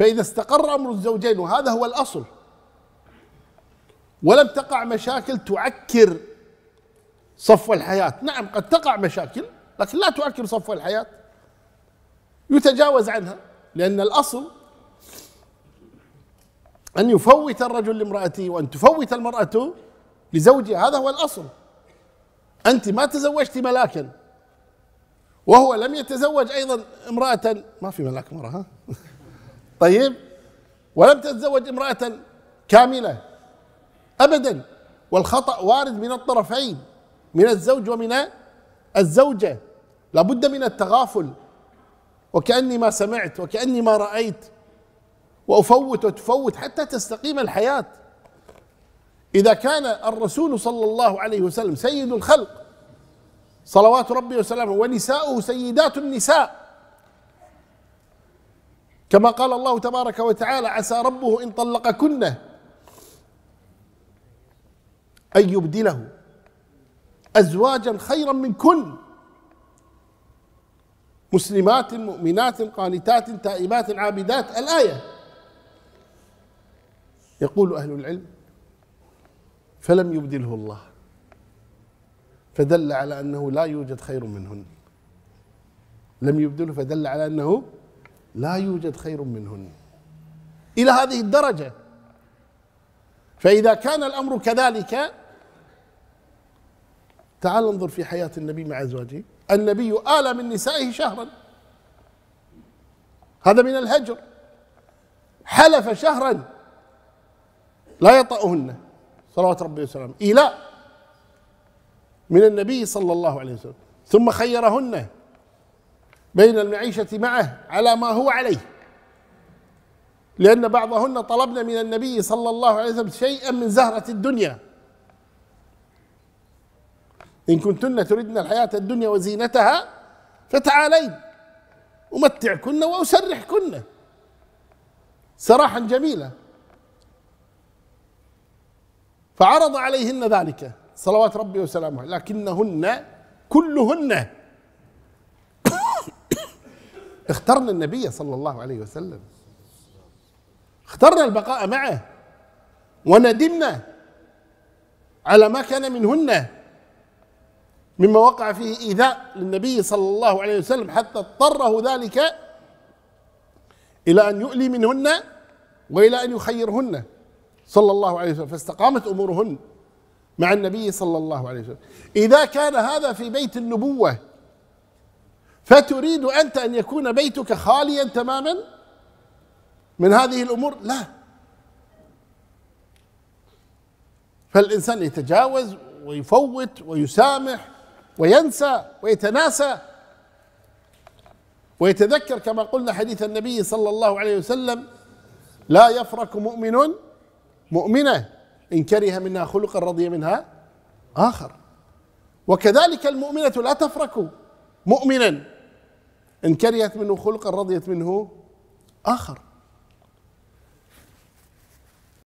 فإذا استقر أمر الزوجين وهذا هو الأصل ولم تقع مشاكل تعكر صفو الحياة نعم قد تقع مشاكل لكن لا تعكر صفو الحياة يتجاوز عنها لأن الأصل أن يفوت الرجل لامرأته وأن تفوت المرأة لزوجها هذا هو الأصل أنت ما تزوجت ملاكا وهو لم يتزوج أيضا امرأة ما في ملاك مرة ها طيب ولم تتزوج امرأة كاملة أبدا والخطأ وارد من الطرفين من الزوج ومن الزوجة لابد من التغافل وكأني ما سمعت وكأني ما رأيت وأفوت وتفوت حتى تستقيم الحياة إذا كان الرسول صلى الله عليه وسلم سيد الخلق صلوات ربي وسلامه ونساؤه سيدات النساء كما قال الله تبارك وتعالى عسى ربه إن طلقكن أن يبدله أزواجا خيرا من كن مسلمات مؤمنات قانتات تائبات عابدات الآية يقول أهل العلم فلم يبدله الله فدل على أنه لا يوجد خير منهن لم يبدله فدل على أنه لا يوجد خير منهن الى هذه الدرجه فاذا كان الامر كذلك تعال انظر في حياه النبي مع ازواجه النبي آل من نسائه شهرا هذا من الهجر حلف شهرا لا يطأهن صلوات ربي وسلامه إلى من النبي صلى الله عليه وسلم ثم خيرهن بين المعيشة معه على ما هو عليه لأن بعضهن طلبن من النبي صلى الله عليه وسلم شيئا من زهرة الدنيا إن كنتن تردن الحياة الدنيا وزينتها فتعالين أمتعكن وأسرحكن سراحا جميلا فعرض عليهن ذلك صلوات ربي وسلامه لكنهن كلهن اخترنا النبي صلى الله عليه وسلم اخترنا البقاء معه وندمنا على ما كان منهن مما وقع فيه إيذاء للنبي صلى الله عليه وسلم حتى اضطره ذلك إلى أن يؤلي منهن وإلى أن يخيرهن صلى الله عليه وسلم فاستقامت أمورهن مع النبي صلى الله عليه وسلم إذا كان هذا في بيت النبوة فتريد انت ان يكون بيتك خاليا تماما من هذه الامور لا فالانسان يتجاوز ويفوت ويسامح وينسى ويتناسى ويتذكر كما قلنا حديث النبي صلى الله عليه وسلم لا يفرك مؤمن مؤمنه ان كره منها خلقا رضي منها اخر وكذلك المؤمنه لا تفرك مؤمنا إن كرهت منه خلقا رضيت منه آخر